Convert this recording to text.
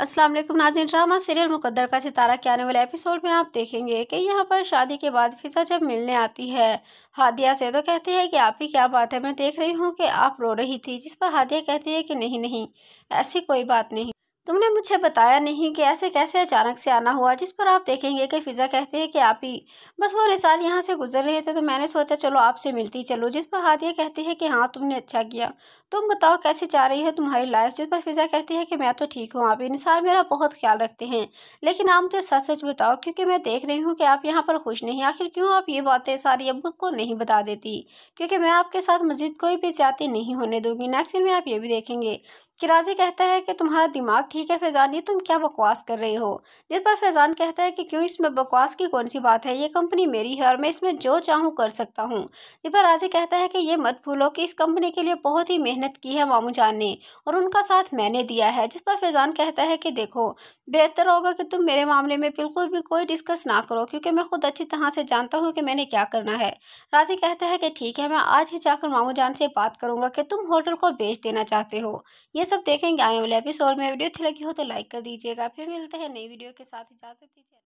अस्सलाम वालेकुम नाजिन drama serial मुकद्दर का सितारा के आने वाले एपिसोड में आप देखेंगे कि यहाँ पर शादी के बाद फिजा जब मिलने आती है हादिया से तो कहती है कि आप ही क्या बात है मैं देख रही हूँ कि आप रो रही थी जिस पर हादिया कहती है कि नहीं नहीं ऐसी कोई बात नहीं तुमने मुझे बताया नहीं कि ऐसे कैसे अचानक से आना हुआ जिस पर आप देखेंगे कि फ़िज़ा कहते हैं कि आप ही बस वो निसार यहाँ से गुजर रहे थे तो मैंने सोचा चलो आपसे मिलती चलो जिस पर हादिया कहती है कि हाँ तुमने अच्छा किया तुम बताओ कैसे जा रही है तुम्हारी लाइफ जिस पर फ़िज़ा कहती है कि मैं तो ठीक हूँ आप ही निसार मेरा बहुत ख्याल रखते हैं लेकिन आप मुझे सच सच बताओ क्योंकि मैं देख रही हूँ कि आप यहाँ पर खुश नहीं आखिर क्यों आप ये बातें सारी अबू को नहीं बता देती क्योंकि मैं आपके साथ मजीद कोई भी ज्यादा नहीं होने दूँगी नेक्स्ट दिन में आप ये भी देखेंगे राजी कहता है कि तुम्हारा दिमाग ठीक है फैज़ान ये तुम क्या बकवास कर रहे हो जिस पर फैज़ान कहता है कि क्यों इसमें बकवास की कौन सी बात है ये कंपनी मेरी है और मैं इसमें जो चाहूँ कर सकता हूँ जिस पर राजी कहता है कि ये मत भूलो कि इस कंपनी के लिए बहुत ही मेहनत की है मामू जान ने और उनका साथ मैंने दिया है जिस पर फैज़ान कहता है कि देखो बेहतर होगा कि तुम मेरे मामले में बिल्कुल भी कोई डिस्कस ना करो क्योंकि मैं खुद अच्छी तरह से जानता हूँ कि मैंने क्या करना है राजी कहता है कि ठीक है मैं आज ही जाकर मामू जान से बात करूँगा कि तुम होटल को बेच देना चाहते हो ये सब देखेंगे आने वाले एपिसोड में वीडियो अच्छी लगी हो तो लाइक कर दीजिएगा फिर मिलते हैं नई वीडियो के साथ इजाज़त दीजिए